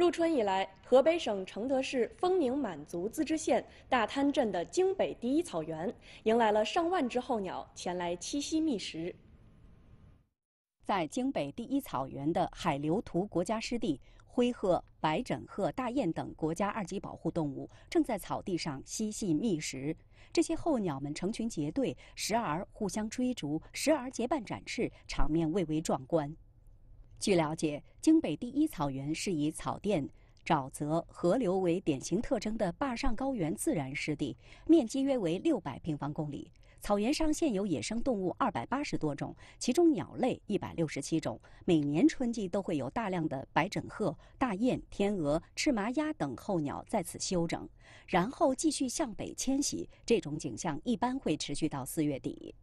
入春以来，河北省承德市丰宁满族自治县大滩镇的京北第一草原迎来了上万只候鸟前来栖息觅食。在京北第一草原的海流图国家湿地，灰鹤、白枕鹤、大雁等国家二级保护动物正在草地上嬉戏觅食。这些候鸟们成群结队，时而互相追逐，时而结伴展翅，场面蔚为壮观。据了解，京北第一草原是以草甸、沼泽、河流为典型特征的坝上高原自然湿地，面积约为六百平方公里。草原上现有野生动物二百八十多种，其中鸟类一百六十七种。每年春季都会有大量的白枕鹤、大雁、天鹅、赤麻鸭等候鸟在此休整，然后继续向北迁徙。这种景象一般会持续到四月底。